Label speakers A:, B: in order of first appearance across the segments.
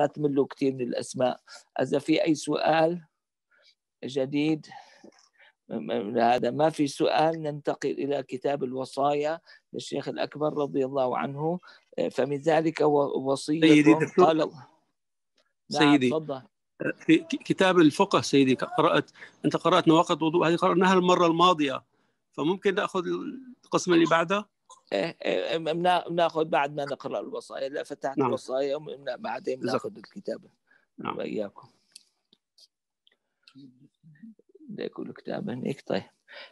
A: لا تملوا كثير من الاسماء اذا في اي سؤال جديد هذا ما في سؤال ننتقل الى كتاب الوصايا للشيخ الاكبر رضي الله عنه آه، فمن ذلك وصيه سيدي قال نعم، سيدي تفضل آه، في كتاب الفقه سيدي قرات انت قرات نواقض وضوء هذه قراناها المره الماضيه فممكن ناخذ القسم اللي بعده إيه، إيه، بناخذ بعد ما نقرا الوصايا لا فتحت نعم. الوصايا بعدين ناخذ الكتابه نعم. واياكم ده كل كتاب هنيك طيب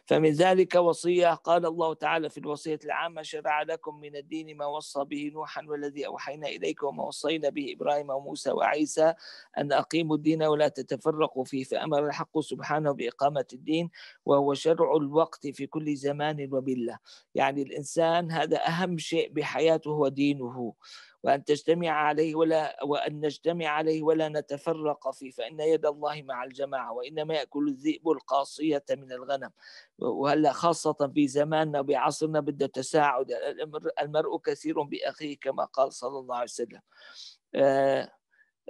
A: فمن ذلك وصية قال الله تعالى في الوصية العامة شرع لكم من الدين ما وصى به نوحا والذي أوحينا إليك وما وصينا به إبراهيم وموسى وعيسى أن أقيموا الدين ولا تتفرقوا فيه فأمر الحق سبحانه بإقامة الدين وهو شرع الوقت في كل زمان وملة يعني الإنسان هذا أهم شيء بحياته هو دينه وأن تجتمع عليه ولا وأن نجتمع عليه ولا نتفرق فيه فإن يد الله مع الجماعة وإنما يأكل الذئب القاصية من الغنم وهلا خاصة في زماننا وبعصرنا بده تساعد المرء كثير بأخيه كما قال صلى الله عليه وسلم آه،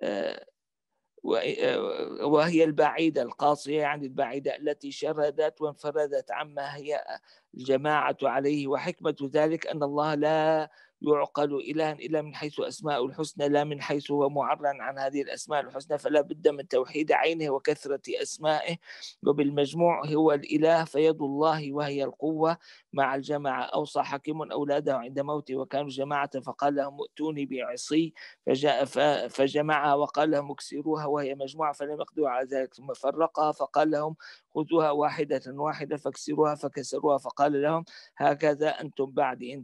A: آه، آه، وهي البعيدة القاصية يعني البعيدة التي شردت وانفردت عما هي الجماعة عليه وحكمة ذلك أن الله لا يعقل إله إلا من حيث أسماء الحسنى لا من حيث هو معرا عن هذه الأسماء الحسنى فلا بد من توحيد عينه وكثرة أسمائه وبالمجموع هو الإله فيد الله وهي القوة مع الجماعة أوصى حكيم أولاده عند موته وكانوا جماعة فقال لهم ائتوني بعصي فجاء فجمعها وقال لهم اكسروها وهي مجموعة فلم يقدروا على ذلك ثم فرقها فقال لهم خذوها واحدة واحدة فاكسروها فكسروها فقال لهم هكذا أنتم بعد إن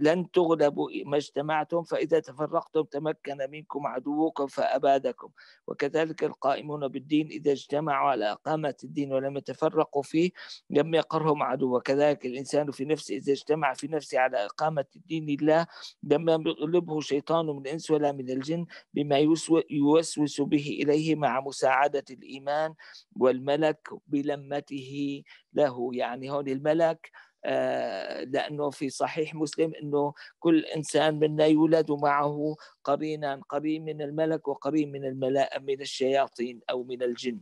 A: لن تغلبوا ما اجتمعتم فإذا تفرقتم تمكن منكم عدوكم فأبادكم وكذلك القائمون بالدين إذا اجتمعوا على إقامة الدين ولم يتفرقوا فيه لم يقرهم عدو وكذلك الإنسان في نفسه إذا اجتمع في نفسه على إقامة الدين الله لم يغلبه شيطان من الإنس ولا من الجن بما يوسوس به إليه مع مساعدة الإيمان والملك بلمته له يعني هون الملك آه، لأنه في صحيح مسلم أنه كل إنسان منا يولد معه قرينا قرين من الملك وقرين من من الشياطين أو من الجن